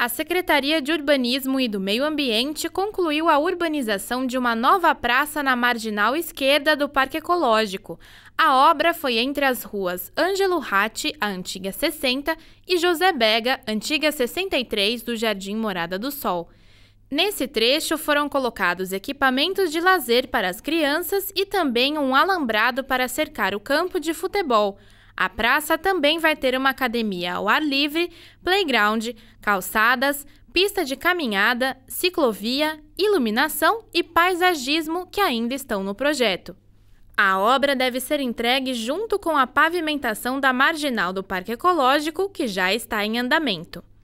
A Secretaria de Urbanismo e do Meio Ambiente concluiu a urbanização de uma nova praça na marginal esquerda do Parque Ecológico. A obra foi entre as ruas Ângelo Ratti, a antiga 60, e José Bega, antiga 63, do Jardim Morada do Sol. Nesse trecho foram colocados equipamentos de lazer para as crianças e também um alambrado para cercar o campo de futebol. A praça também vai ter uma academia ao ar livre, playground, calçadas, pista de caminhada, ciclovia, iluminação e paisagismo que ainda estão no projeto. A obra deve ser entregue junto com a pavimentação da marginal do Parque Ecológico, que já está em andamento.